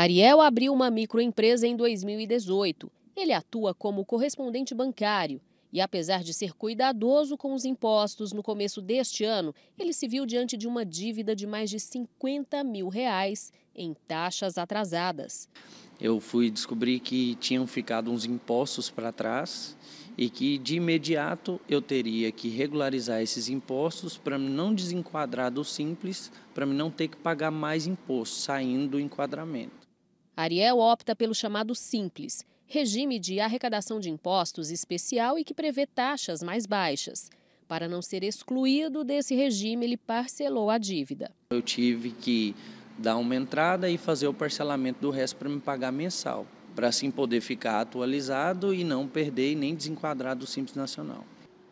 Ariel abriu uma microempresa em 2018. Ele atua como correspondente bancário e, apesar de ser cuidadoso com os impostos no começo deste ano, ele se viu diante de uma dívida de mais de 50 mil reais em taxas atrasadas. Eu fui descobrir que tinham ficado uns impostos para trás e que de imediato eu teria que regularizar esses impostos para não desenquadrar do simples, para não ter que pagar mais imposto saindo do enquadramento. Ariel opta pelo chamado simples, regime de arrecadação de impostos especial e que prevê taxas mais baixas. Para não ser excluído desse regime, ele parcelou a dívida. Eu tive que dar uma entrada e fazer o parcelamento do resto para me pagar mensal, para assim poder ficar atualizado e não perder nem desenquadrar do Simples Nacional.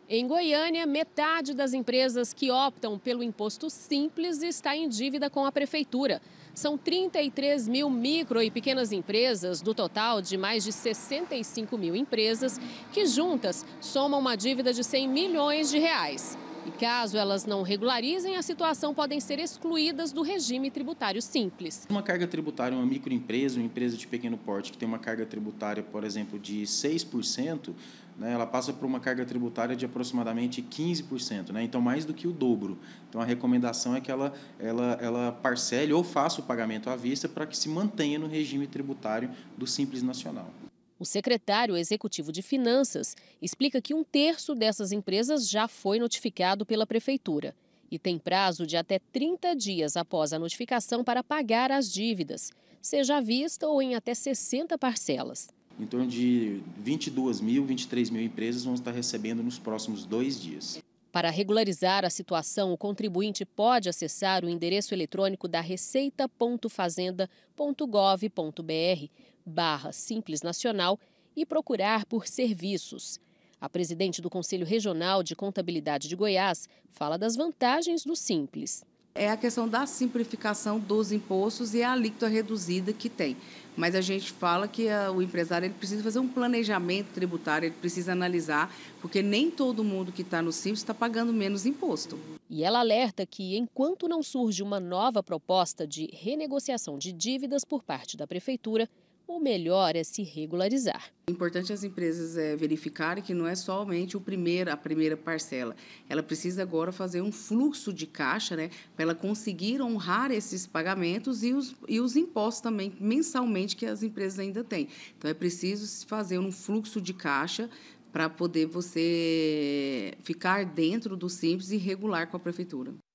Em Goiânia, metade das empresas que optam pelo imposto simples está em dívida com a prefeitura. São 33 mil micro e pequenas empresas, do total de mais de 65 mil empresas, que juntas somam uma dívida de 100 milhões de reais. E caso elas não regularizem a situação, podem ser excluídas do regime tributário simples. Uma carga tributária, uma microempresa, uma empresa de pequeno porte que tem uma carga tributária, por exemplo, de 6%, né, ela passa por uma carga tributária de aproximadamente 15%, né, então mais do que o dobro. Então a recomendação é que ela, ela, ela parcele ou faça o pagamento à vista para que se mantenha no regime tributário do Simples Nacional. O secretário executivo de Finanças explica que um terço dessas empresas já foi notificado pela Prefeitura e tem prazo de até 30 dias após a notificação para pagar as dívidas, seja à vista ou em até 60 parcelas. Em torno de 22 mil, 23 mil empresas vão estar recebendo nos próximos dois dias. Para regularizar a situação, o contribuinte pode acessar o endereço eletrônico da receita.fazenda.gov.br barra Simples Nacional e procurar por serviços. A presidente do Conselho Regional de Contabilidade de Goiás fala das vantagens do Simples é a questão da simplificação dos impostos e a alíquota reduzida que tem. Mas a gente fala que a, o empresário ele precisa fazer um planejamento tributário, ele precisa analisar, porque nem todo mundo que está no Simples está pagando menos imposto. E ela alerta que, enquanto não surge uma nova proposta de renegociação de dívidas por parte da Prefeitura, o melhor é se regularizar. Importante as empresas é, verificarem que não é somente o primeiro, a primeira parcela. Ela precisa agora fazer um fluxo de caixa né, para ela conseguir honrar esses pagamentos e os, e os impostos também mensalmente que as empresas ainda têm. Então é preciso fazer um fluxo de caixa para poder você ficar dentro do Simples e regular com a prefeitura.